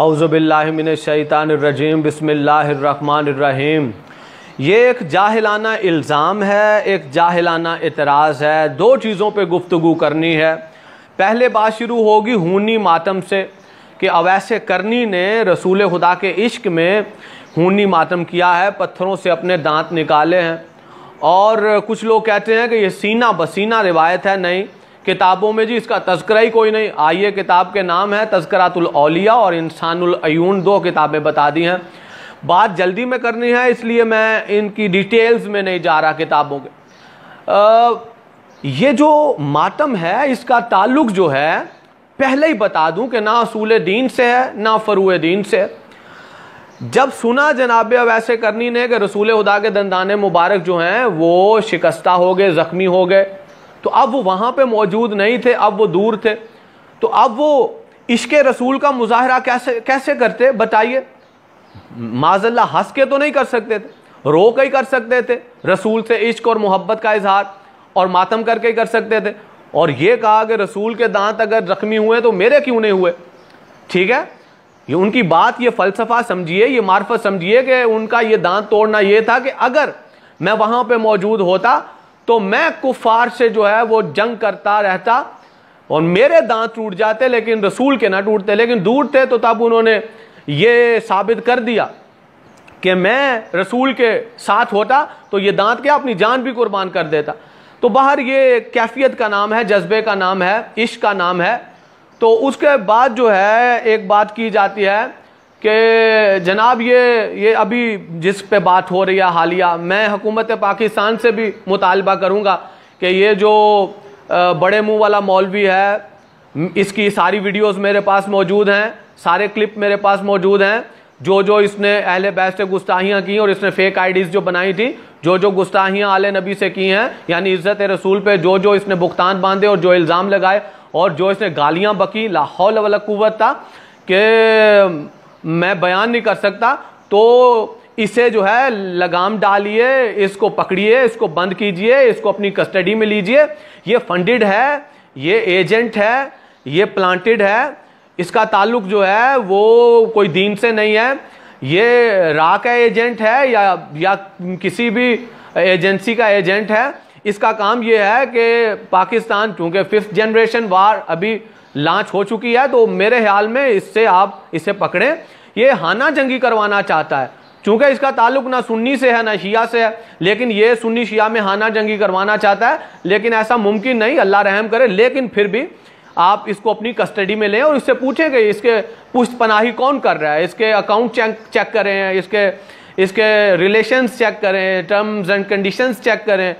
अवज़बिल्लिमिनशैतानरजीम बसमीम ये एक जाहिलाना इल्ज़ाम है एक जाहिलाना एतराज़ है दो चीज़ों पर गुफ्तु करनी है पहले बात शुरू होगी हूनी मातम से कि अवैसे करनी ने रसूल खुदा के इश्क में हूनी मातम किया है पत्थरों से अपने दांत निकाले हैं और कुछ लोग कहते हैं कि यह सीना बसीना रिवायत है नहीं किताबों में जी इसका तस्करा ही कोई नहीं आइए किताब के नाम है तस्करातुल औलिया और इंसानुल अयून दो किताबें बता दी हैं बात जल्दी में करनी है इसलिए मैं इनकी डिटेल्स में नहीं जा रहा किताबों के आ, ये जो मातम है इसका ताल्लुक जो है पहले ही बता दूं कि ना असूल दीन से है ना फरू दीन से जब सुना जनाब वैसे करनी ने कि रसूल खुदा के दंदान मुबारक जो हैं वो शिकस्ता हो गए ज़ख्मी हो गए तो अब वो वहाँ पर मौजूद नहीं थे अब वो दूर थे तो अब वो इश्क रसूल का मुजाहरा कैसे कैसे करते बताइए माजल्ला हंस के तो नहीं कर सकते थे रो के ही कर सकते थे रसूल से इश्क और मोहब्बत का इजहार और मातम करके ही कर सकते थे और ये कहा कि रसूल के दांत अगर जख्मी हुए तो मेरे क्यों नहीं हुए ठीक है ये उनकी बात ये फ़लसफ़ा समझिए ये मार्फत समझिए कि उनका ये दांत तोड़ना ये था कि अगर मैं वहाँ पे मौजूद होता तो मैं कुफार से जो है वो जंग करता रहता और मेरे दांत टूट जाते लेकिन रसूल के ना टूटते लेकिन दूर थे तो तब उन्होंने ये साबित कर दिया कि मैं रसूल के साथ होता तो ये दांत क्या अपनी जान भी कुर्बान कर देता तो बाहर ये कैफियत का नाम है जज्बे का नाम है इश्क का नाम है तो उसके बाद जो है एक बात की जाती है कि जनाब ये ये अभी जिस पे बात हो रही है हालिया मैं हुकूमत पाकिस्तान से भी मुतालबा करूँगा कि ये जो बड़े मुंह वाला मौलवी है इसकी सारी वीडियोस मेरे पास मौजूद हैं सारे क्लिप मेरे पास मौजूद हैं जो जो इसने अहल बैस से गुस्ताहियाँ की और इसने फेक आईडीज़ जो बनाई थी जो जो गुस्ताहियाँ आल नबी से की हैं यानी इज़्ज़त रसूल पे जो जो इसने भुगतान बांधे और जो इल्ज़ाम लगाए और जो इसने गालियाँ बकी लाहौल वाला कुत था कि मैं बयान नहीं कर सकता तो इसे जो है लगाम डालिए इसको पकड़िए इसको बंद कीजिए इसको अपनी कस्टडी में लीजिए ये फंडेड है ये एजेंट है ये प्लांटेड है इसका ताल्लुक जो है वो कोई दीन से नहीं है ये रा का एजेंट है या या किसी भी एजेंसी का एजेंट है इसका काम ये है कि पाकिस्तान चूँकि फिफ्थ जनरेशन वार अभी लॉन्च हो चुकी है तो मेरे ख्याल में इससे आप इसे पकड़ें ये हाना जंगी करवाना चाहता है चूंकि इसका ताल्लुक ना सुन्नी से है ना शिया से है लेकिन ये सुन्नी शिया में हाना जंगी करवाना चाहता है लेकिन ऐसा मुमकिन नहीं अल्लाह रहम करे लेकिन फिर भी आप इसको अपनी कस्टडी में लें और इससे पूछें कि इसके पुष्ट पनाही कौन कर रहा है इसके अकाउंट चेक चेक करें इसके इसके रिलेशंस चेक करें टर्म्स एंड कंडीशंस चेक करें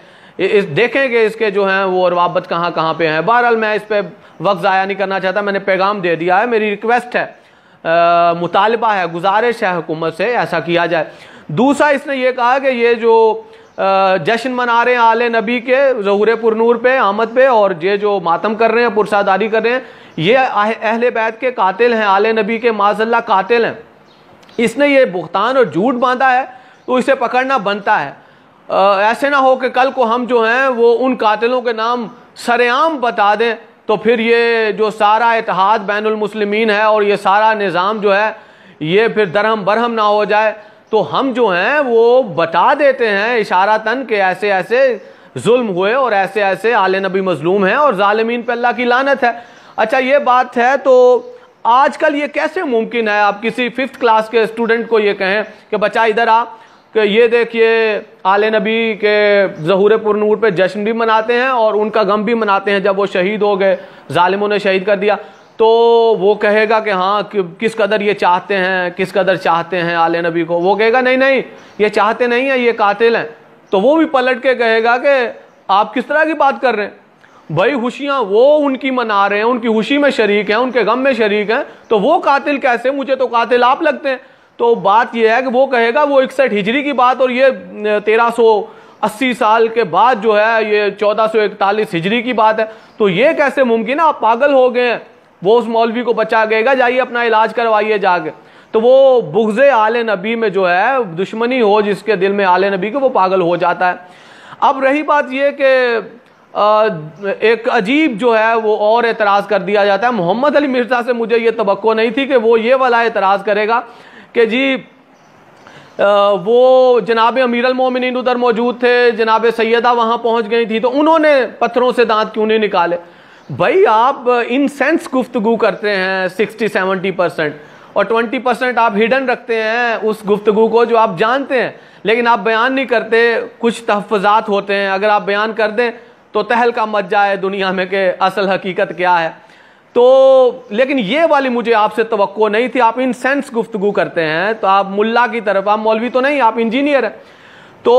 इस देखें कि इसके जो हैं वो और कहाँ कहाँ पे हैं बहरहाल मैं इस पर वक्त ज़ाया नहीं करना चाहता मैंने पैगाम दे दिया है मेरी रिक्वेस्ट है मुतालबा है गुजारिश है हुकूमत से ऐसा किया जाए दूसरा इसने ये कहा कि ये जो जश्न मना रहे हैं आले नबी के जहूर पुरनूर पे आमद पे और ये जो मातम कर रहे हैं पुरसादारी कर रहे हैं ये अहल बैत के कातिल हैं आले नबी के माजल्ला कातिल हैं इसने ये भुगतान और झूठ बांधा है तो इसे पकड़ना बनता है आ, ऐसे ना हो कि कल को हम जो हैं वो उन कातिलों के नाम सरेआम बता दें तो फिर ये जो सारा इतिहाद बैन है और ये सारा निज़ाम जो है ये फिर दरहम बरहम ना हो जाए तो हम जो हैं वो बता देते हैं तन के ऐसे ऐसे जुल्म हुए और ऐसे ऐसे आल नबी मजलूम हैं और ालमीन पर अल्लाह की लानत है अच्छा ये बात है तो आजकल ये कैसे मुमकिन है आप किसी फिफ्थ क्लास के स्टूडेंट को ये कहें कि बच्चा इधर आ कि ये देखिए आले नबी के जहूर पुरनूर पे जश्न भी मनाते हैं और उनका गम भी मनाते हैं जब वो शहीद हो गए ालिमों ने शहीद कर दिया तो वो कहेगा कि हाँ कि, किस कदर ये चाहते हैं किस कदर चाहते हैं आले नबी को वो कहेगा नहीं नहीं ये चाहते नहीं हैं ये कातिल हैं तो वो भी पलट के कहेगा कि आप किस तरह की बात कर रहे हैं भाई खुशियाँ वो उनकी मना रहे हैं उनकी खुशी में शरीक हैं उनके गम में शरीक हैं तो वो कातिल कैसे मुझे तो कातिल आप लगते हैं तो बात यह है कि वो कहेगा वो इकसठ हिजरी की बात और ये तेरह सौ अस्सी साल के बाद जो है ये चौदह सौ इकतालीस हिजरी की बात है तो ये कैसे मुमकिन है आप पागल हो गए हैं वो उस मौलवी को बचा गएगा जाइए अपना इलाज करवाइए जाके तो वो बुगज़ आल नबी में जो है दुश्मनी हो जिसके दिल में आल नबी के वो पागल हो जाता है अब रही बात यह कि एक अजीब जो है वो और एतराज़ कर दिया जाता है मोहम्मद अली मिर्ज़ा से मुझे ये तो नहीं थी कि वो ये वाला एतराज़ करेगा कि जी वो जनाब अमीर अमीरमिन उधर मौजूद थे जनाब सैदा वहाँ पहुँच गई थी तो उन्होंने पत्थरों से दांत क्यों नहीं निकाले भाई आप इन सेंस गुफ्तगु करते हैं सिक्सटी सेवेंटी परसेंट और ट्वेंटी परसेंट आप हिडन रखते हैं उस गुफ्तगु को जो आप जानते हैं लेकिन आप बयान नहीं करते कुछ तहफात होते हैं अगर आप बयान कर दें तो तहलका मच जाए दुनिया में कि असल हकीकत क्या है तो लेकिन ये वाली मुझे आपसे तो नहीं थी आप इन सेंस गुफ्तगु करते हैं तो आप मुल्ला की तरफ आप मौलवी तो नहीं आप इंजीनियर हैं तो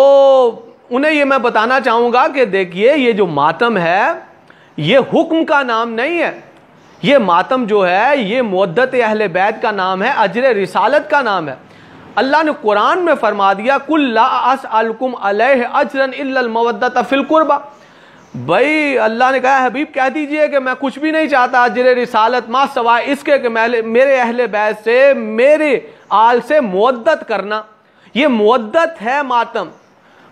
उन्हें ये मैं बताना चाहूँगा कि देखिए ये जो मातम है ये हुक्म का नाम नहीं है ये मातम जो है ये मद्दत अहल बैत का नाम है अजर रिसालत का नाम है अल्लाह ने कुरान में फरमा दिया कुल्लाकुम अलह अजरन फिलकुरबा भाई अल्लाह ने कहा हबीब कह दीजिए कि मैं कुछ भी नहीं चाहता जिर रिसालत माँ सवाए इसके कि मेरे अहल बैस से मेरे आल से मुद्दत करना ये मुद्दत है मातम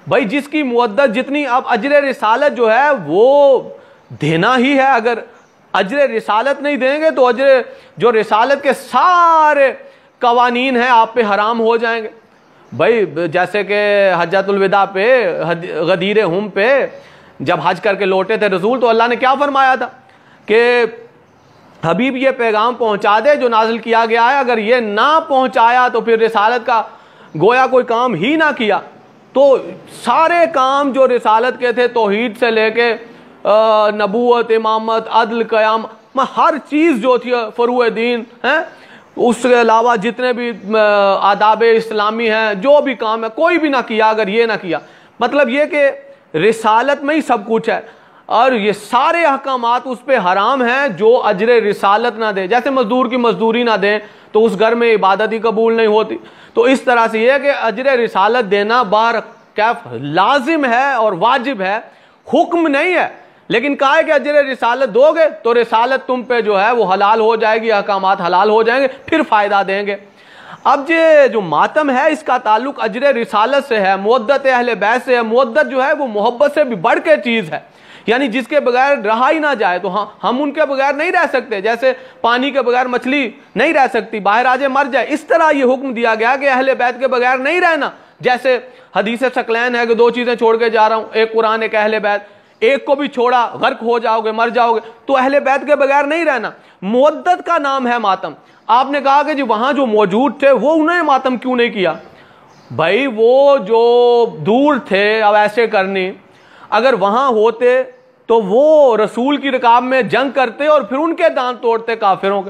भाई जिसकी मुद्दत जितनी अब अजर रिसालत जो है वो देना ही है अगर अजर रिसालत नहीं देंगे तो अजर जो रिसालत के सारे कवानीन हैं आप पे हराम हो जाएंगे भाई जैसे कि हजरतलविदा पे गदीर हम पे जब हज करके लौटे थे रसूल तो अल्लाह ने क्या फरमाया था कि हबीब ये पैगाम पहुंचा दे जो नाजिल किया गया है अगर ये ना पहुंचाया तो फिर रिसालत का गोया कोई काम ही ना किया तो सारे काम जो रिसालत के थे तोहद से लेके नबूत इमामत अदल क्याम हर चीज़ जो थी फ़रू दीन हैं उसके अलावा जितने भी आदाब इस्लामी हैं जो भी काम है कोई भी ना किया अगर ये ना किया मतलब ये कि रिसालत में ही सब कुछ है और ये सारे अहकाम उस पर हराम हैं जो अजर रिसालत ना दें जैसे मजदूर की मजदूरी ना दें तो उस घर में इबादत ही कबूल नहीं होती तो इस तरह से यह कि अजर रिसालत देना बार कैफ लाजिम है और वाजिब है हुक्म नहीं है लेकिन कहा है कि अजर रिसालत दोगे तो रिसालत तुम पे जो है वो हलाल हो जाएगी अहकाम हलाल हो जाएंगे फिर फ़ायदा देंगे अब जो जो मातम है इसका ताल्लुक अजर रिसालत से है मुद्दत अहल बैस से है मुद्दत जो है वो मोहब्बत से भी बढ़ के चीज़ है यानी जिसके बगैर रहा ही ना जाए तो हाँ हम उनके बगैर नहीं रह सकते जैसे पानी के बगैर मछली नहीं रह सकती बाहर आजे मर जाए इस तरह ये हुक्म दिया गया कि अहल बैत के बगैर नहीं रहना जैसे हदीस सकलैन है कि दो चीज़ें छोड़ के जा रहा हूँ एक कुरान एक अहल बैत एक को भी छोड़ा गर्क हो जाओगे मर जाओगे तो अहले बैत के बगैर नहीं रहना मुद्दत का नाम है मातम आपने कहा कि जी वहां जो मौजूद थे वो उन्होंने मातम क्यों नहीं किया भाई वो जो दूर थे अब ऐसे करनी अगर वहां होते तो वो रसूल की रकाब में जंग करते और फिर उनके दांत तोड़ते काफिरों के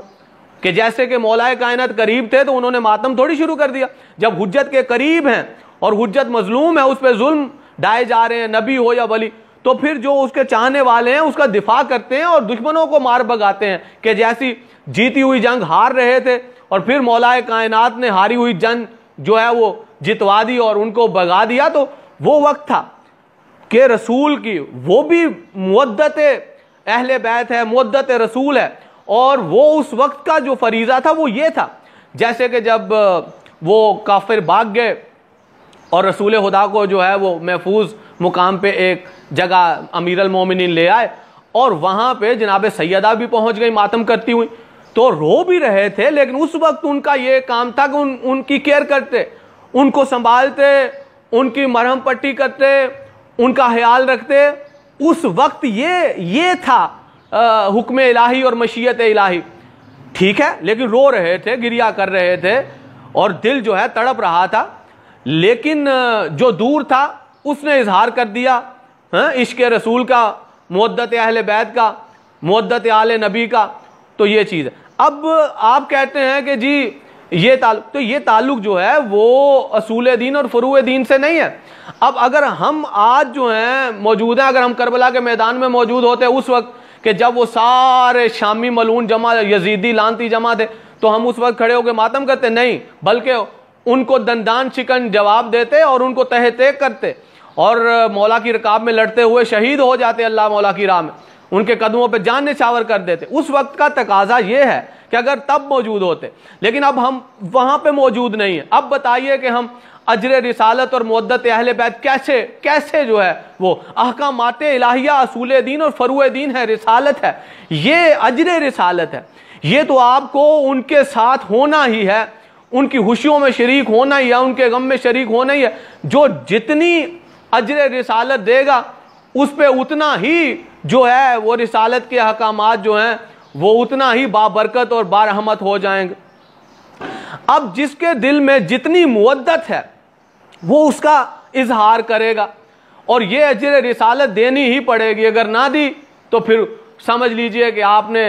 कि जैसे कि मौलाए कायनत करीब थे तो उन्होंने मातम थोड़ी शुरू कर दिया जब हुज्जत के करीब हैं और हुज्जत मजलूम है उस पर जुल्म डाए जा रहे हैं नबी हो या वली तो फिर जो उसके चाहने वाले हैं उसका दिफा करते हैं और दुश्मनों को मार भगाते हैं कि जैसी जीती हुई जंग हार रहे थे और फिर मौलाए कायनात ने हारी हुई जंग जो है वो जितवा दी और उनको भगा दिया तो वो वक्त था कि रसूल की वो भी मुद्दत अहल बैत है मुद्दत रसूल है और वो उस वक्त का जो फरीज़ा था वो ये था जैसे कि जब वो काफिर भाग गए और रसूल खुदा को जो है वो महफूज मुकाम पे एक जगह अमीरल मोमिन ले आए और वहाँ पे जनाब सैदा भी पहुँच गई मातम करती हुई तो रो भी रहे थे लेकिन उस वक्त उनका ये काम था कि उन उनकी केयर करते उनको संभालते उनकी मरहम पट्टी करते उनका ख्याल रखते उस वक्त ये ये था हुक्म इलाही और मशीत इलाही ठीक है लेकिन रो रहे थे गिरिया कर रहे थे और दिल जो है तड़प रहा था लेकिन जो दूर था उसने इजहार कर दिया हाँ इश्क रसूल का मुद्दत अहल बैत का मुद्दत आल नबी का तो ये चीज़ है अब आप कहते हैं कि जी ये ताल्लुक तो ये ताल्लुक जो है वो असूल दीन और फ़रू दीन से नहीं है अब अगर हम आज जो हैं मौजूद हैं अगर हम करबला के मैदान में मौजूद होते उस वक्त कि जब वो सारे शामी मलून जमा यजीदी लानती जमा थे तो हम उस वक्त खड़े होकर मातम करते नहीं बल्कि उनको दंदान चिकन जवाब देते और उनको तहते करते और मौला की रकाब में लड़ते हुए शहीद हो जाते अल्लाह मौला की राह में उनके कदमों पर जान निछावर कर देते उस वक्त का तकाजा ये है कि अगर तब मौजूद होते लेकिन अब हम वहाँ पर मौजूद नहीं हैं अब बताइए कि हम अजर रिसालत और मदत अहल बैत कैसे कैसे जो है वो अहकाम इलाहिया असूल दीन और फरू दीन है रिसालत है ये अजर रिसालत है ये तो आपको उनके साथ होना ही है उनकी खुशियों में शरीक होना ही है उनके गम में शरीक होना ही है जो जितनी अजर रिसालत देगा उस पर उतना ही जो है वो रिसालत के अहकाम जो हैं वो उतना ही बाबरकत और बारहमत हो जाएंगे अब जिसके दिल में जितनी मुद्दत है वो उसका इजहार करेगा और ये अजर रिसालत देनी ही पड़ेगी अगर ना दी तो फिर समझ लीजिए कि आपने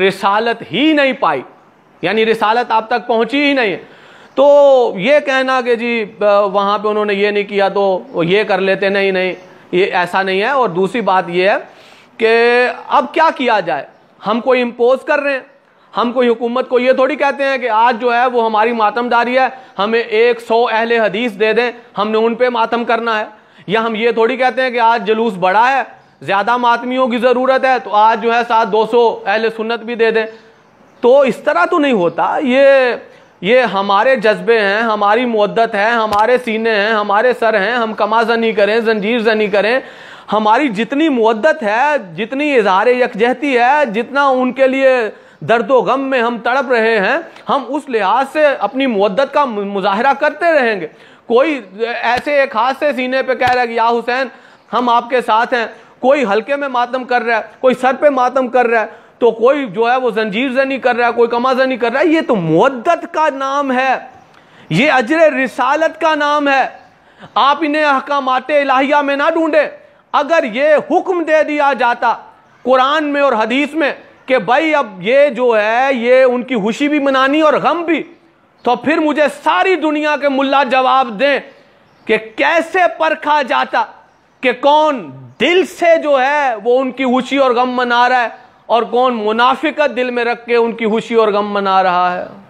रिसालत ही नहीं पाई यानी रिसालत आप तक पहुंची ही नहीं है तो ये कहना कि जी वहाँ पे उन्होंने ये नहीं किया तो ये कर लेते नहीं नहीं ये ऐसा नहीं है और दूसरी बात ये है कि अब क्या किया जाए हम कोई इम्पोज कर रहे हैं हम कोई हुकूमत को ये थोड़ी कहते हैं कि आज जो है वो हमारी मातमदारी है हमें एक सौ अहल हदीस दे दें हमने उन पर मातम करना है या हम ये थोड़ी कहते हैं कि आज जलूस बड़ा है ज़्यादा मातमियों की ज़रूरत है तो आज जो है साथ दो सौ अहल सुन्नत भी दे दें तो इस तरह तो नहीं होता ये ये हमारे जज्बे हैं हमारी मुद्दत है हमारे सीने हैं हमारे सर हैं हम कमा जनी करें जंजीर जनी करें हमारी जितनी मुद्दत है जितनी इजहार यकजहती है जितना उनके लिए दर्द गम में हम तड़प रहे हैं हम उस लिहाज से अपनी मुद्दत का मुजाहरा करते रहेंगे कोई ऐसे एक हाथ से सीने पे कह रहा है कि या हुसैन हम आपके साथ हैं कोई हल्के में मातम कर रहा है कोई सर पे मातम कर रहा है तो कोई जो है वो जंजीर से नहीं कर रहा है कोई कमा नहीं कर रहा ये तो मुद्दत का नाम है ये अजर रिसालत का नाम है आप इन्हें अहकाम इलाहिया में ना ढूंढे अगर ये हुक्म दे दिया जाता कुरान में और हदीस में कि भाई अब ये जो है ये उनकी खुशी भी मनानी और गम भी तो फिर मुझे सारी दुनिया के मुल्ला जवाब दें कि कैसे परखा जाता कि कौन दिल से जो है वो उनकी खुशी और गम मना रहा है और कौन मुनाफिकत दिल में रख के उनकी खुशी और गम मना रहा है